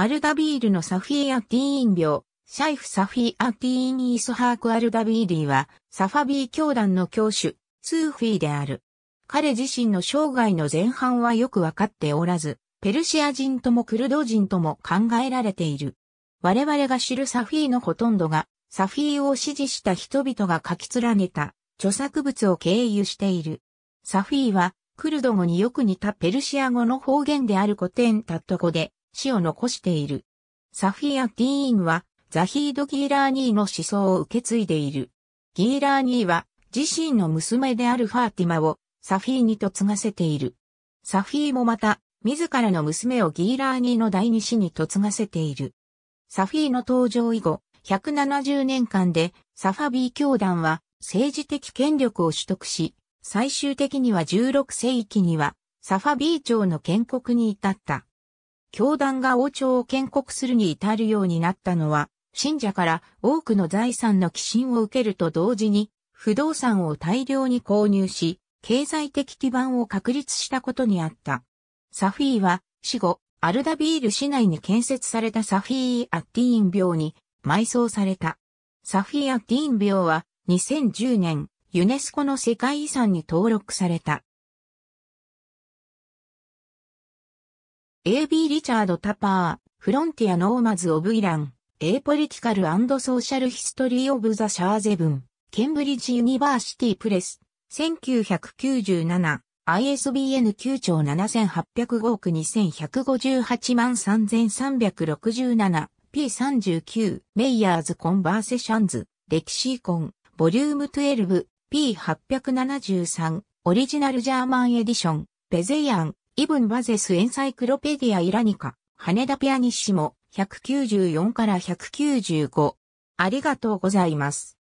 アルダビールのサフィアティーン病、シャイフサフィアティーンイースハークアルダビーリーは、サファビー教団の教主、スーフィーである。彼自身の生涯の前半はよくわかっておらず、ペルシア人ともクルド人とも考えられている。我々が知るサフィーのほとんどが、サフィーを支持した人々が書き連ねた、著作物を経由している。サフィーは、クルド語によく似たペルシア語の方言である古典タット語で、死を残している。サフィア・ディーンは、ザヒード・ギーラーニーの思想を受け継いでいる。ギーラーニーは、自身の娘であるファーティマを、サフィーにと継がせている。サフィーもまた、自らの娘をギーラーニーの第二子に嫁がせている。サフィーの登場以後、170年間でサファビー教団は政治的権力を取得し、最終的には16世紀にはサファビー朝の建国に至った。教団が王朝を建国するに至るようになったのは、信者から多くの財産の寄進を受けると同時に、不動産を大量に購入し、経済的基盤を確立したことにあった。サフィーは、死後、アルダビール市内に建設されたサフィー・アッティーン病に埋葬された。サフィー・アッティーン病は、2010年、ユネスコの世界遺産に登録された。A.B. リチャード・タパー、フロンティア・ノーマズ・オブ・イラン、A Political and Social History of the Shah Seven, Cambridge University Press, 1997, ISBN 9兆7805億2158万3367 P39 メイヤーズコンバーセションズ歴史コンボリューム12 P873 オリジナルジャーマンエディションベゼヤンイブン・バゼス・エンサイクロペディア・イラニカ、羽田ピアニッシモ、194から195。ありがとうございます。